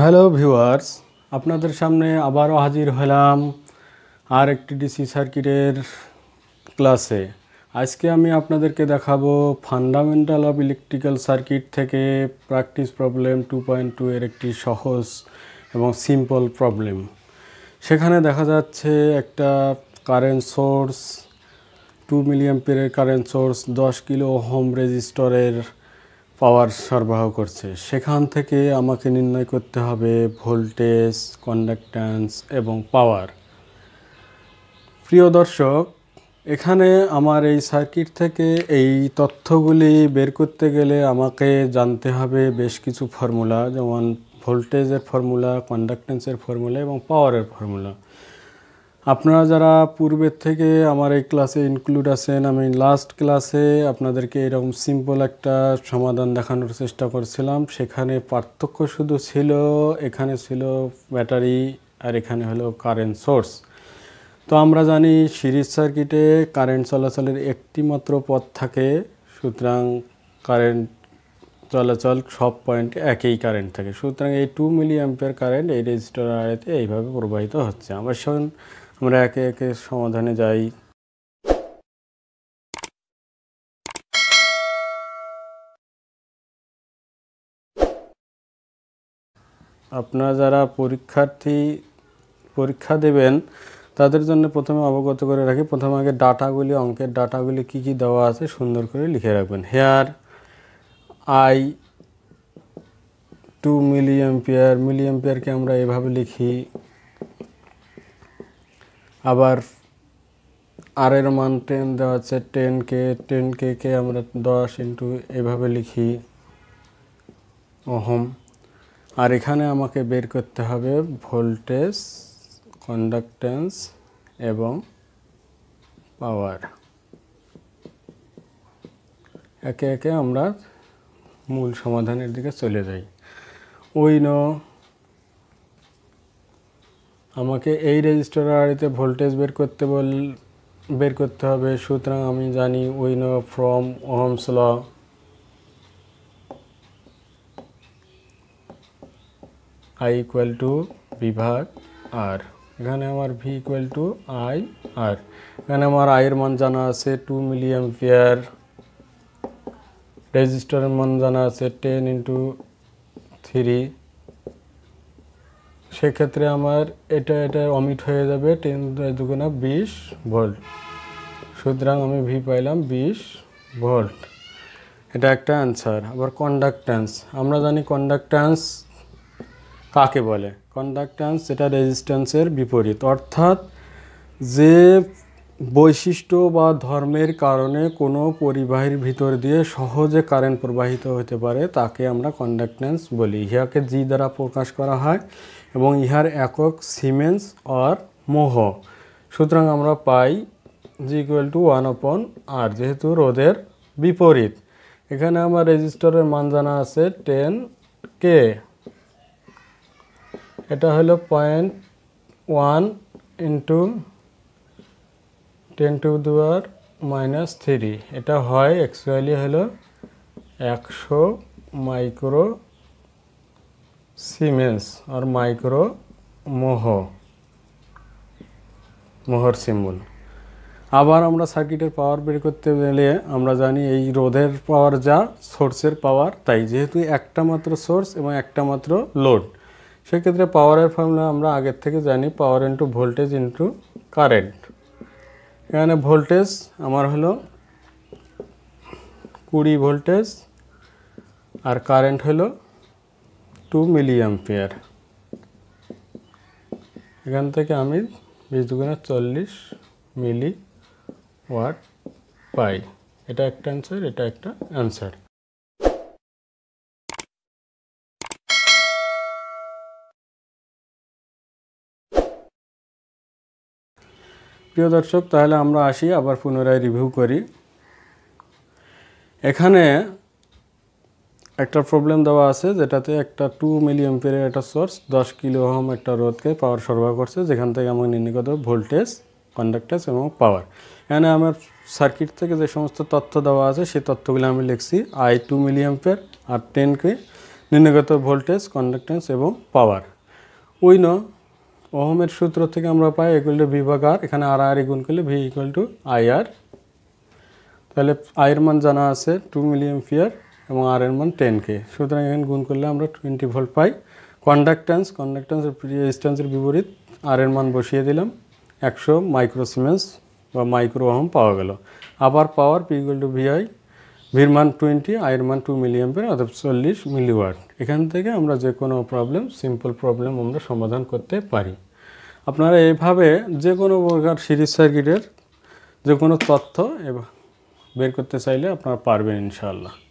hello viewers আপনাদের সামনে আবারও হাজির হলাম আর একটি ডিসি সার্কিটের ক্লাসে আজকে আমি আপনাদেরকে দেখাবো ফান্ডামেন্টাল অফ ইলেকট্রিক্যাল সার্কিট থেকে practice problem two point two এর একটি সহজ এবং সিম্পল প্রবলেম সেখানে দেখা যাচ্ছে একটা কারেন্ট সোর্স টু মিলিয়াম পেরের কারেন্ট সোর্স দশ কিলো হোম রেজিস্টরের পাওয়ার সরবরাহ করছে সেখান থেকে আমাকে নির্ণয় করতে হবে ভোল্টেজ কন্ডাক্ট্যান্স এবং পাওয়ার প্রিয় দর্শক এখানে আমার এই সার্কিট থেকে এই তথ্যগুলি বের করতে গেলে আমাকে জানতে হবে বেশ কিছু ফর্মুলা যেমন ভোল্টেজের ফর্মুলা কন্ডাক্টেন্সের ফর্মুলা এবং পাওয়ারের ফর্মুলা আপনারা যারা পূর্বের থেকে আমার এই ক্লাসে ইনক্লুড আছেন আমি লাস্ট ক্লাসে আপনাদেরকে এরকম সিম্পল একটা সমাধান দেখানোর চেষ্টা করছিলাম সেখানে পার্থক্য শুধু ছিল এখানে ছিল ব্যাটারি আর এখানে হলো কারেন্ট সোর্স তো আমরা জানি সিরিজ সার্কিটে কারেন্ট চলাচলের একটি মাত্র পথ থাকে সুতরাং কারেন্ট চলাচল সব পয়েন্টে একই কারেন্ট থাকে সুতরাং এই টু মিলিয়াম্পিয়ার কারেন্ট এই রেজিস্টার আড়াইতে এইভাবে প্রবাহিত হচ্ছে আমার সঙ্গে আমরা একে একে সমাধানে যাই আপনারা যারা পরীক্ষার্থী পরীক্ষা দেবেন তাদের জন্য প্রথমে অবগত করে রাখি প্রথমে আগে ডাটাগুলি অঙ্কের ডাটাগুলি কি কি দেওয়া আছে সুন্দর করে লিখে রাখবেন হেয়ার আই টু মিলিয়াম্পিয়ার মিলিয়াম্পিয়ারকে আমরা এভাবে লিখি আবার আর এর মান টেন দেওয়া আছে টেন কে টেন কে কে আমরা দশ ইন্টু এভাবে লিখি ওহম আর এখানে আমাকে বের করতে হবে ভোল্টেজ কন্ডাক্টেন্স এবং পাওয়ার একে একে আমরা মূল সমাধানের দিকে চলে যাই ওই ন আমাকে এই রেজিস্টার আড়িতে ভোল্টেজ বের করতে বল বের করতে হবে সুতরাং আমি জানি we know from ohm's law I equal to বিভাগ আর এখানে আমার V equal to I R এখানে আমার আয়ের মান জানা আছে টু মিলিয়ন অ্যাম্পিয়ার রেজিস্টারের মান জানা আছে টেন ইন্টু থ্রি সেক্ষেত্রে আমার এটা এটা অমিট হয়ে যাবে টেন দুগুণা বিশ ভোল্ট সুতরাং আমি ভি পাইলাম বিশ ভোল্ট এটা একটা অ্যান্সার আবার কন্ডাক্ট্যান্স আমরা জানি কন্ডাক্ট্যান্স কাকে বলে কন্ডাক্ট্যান্স এটা রেজিস্ট্যান্সের বিপরীত অর্থাৎ যে বৈশিষ্ট্য বা ধর্মের কারণে কোনো পরিবাহীর ভিতর দিয়ে সহজে কারেন্ট প্রবাহিত হতে পারে তাকে আমরা কন্ডাক্টেন্স বলি ইহাকে জি দ্বারা প্রকাশ করা হয় এবং ইহার একক সিমেন্স অর মোহ সুতরাং আমরা পাই G equal to one upon R যেহেতু রোদের বিপরীত এখানে আমার রেজিস্টরের মান জানা আছে টেন কে এটা হলো point one into ten to দুয়ার মাইনাস থ্রি এটা হয় অ্যাকচুয়ালি হলো একশো মাইক্রো সিমেন্স আর মাইক্রো মোহ মোহর সিম্বল আবার আমরা সার্কিটের পাওয়ার বের করতে গেলে আমরা জানি এই রোধের পাওয়ার যা সোর্সের পাওয়ার তাই যেহেতু একটা মাত্র সোর্স এবং একটা মাত্র লোড সেক্ষেত্রে পাওয়ারের ফর্মুলা আমরা আগের থেকে জানি power into voltage into current এখানে ভোল্টেজ আমার হলো কুড়ি ভোল্টেজ আর কারেন্ট হলো টু মিলিয়াম অ্যাম্পিয়ার এখান থেকে আমি বিশ চল্লিশ মিলি ওয়াট পাই এটা একটা অ্যান্সার এটা একটা অ্যান্সার প্রিয় দর্শক তাহলে আমরা আসি আবার পুনরায় রিভিউ করি এখানে একটা প্রবলেম দেওয়া আছে যেটাতে একটা টু মিলিয়ন এম্পিয়ারের একটা সোর্স দশ কিলো হোম একটা রোধকে পাওয়ার সরবরাহ করছে যেখান থেকে আমার নির্ণীত ভোল্টেজ কন্ডাক্টেন্স এবং পাওয়ার এখানে আমার সার্কিট থেকে যে সমস্ত তথ্য দেওয়া আছে সেই তথ্যগুলো আমি লিখছি I two milliampere R ten K voltage conductance এবং পাওয়ার ওই ন ওহমের সূত্র থেকে আমরা পাই ইকুয়াল টু ভি ভাগ আর এখানে আর আর গুণ করলে V equal to I R তাহলে আয়ের মান জানা আছে টু মিলিয়ন ফিয়ার এবং আর এর মান টেন কে সুতরাং এখানে গুণ করলে আমরা টোয়েন্টি ভোল্ট পাই কন্ডাক্ট্যান্স কন্ডাক্ট্যান্সের রেজিস্ট্যান্সের বিপরীত আর এর মান বসিয়ে দিলাম একশো মাইক্রোসিমেন্স বা মাইক্রো ওহম পাওয়া গেল আবার power P equal to VI ভির মান টোয়েন্টি আয়ের মান টু মিলি অ্যাম্পের অর্থাৎ চল্লিশ মিলিওয়াট এখান থেকে আমরা যে কোনো প্রবলেম সিম্পল প্রবলেম আমরা সমাধান করতে পারি আপনারা এইভাবে যে কোনো প্রকার সিরিজ সার্কিটের যে কোনো তথ্য বের করতে চাইলে আপনারা পারবেন ইনশাআল্লাহ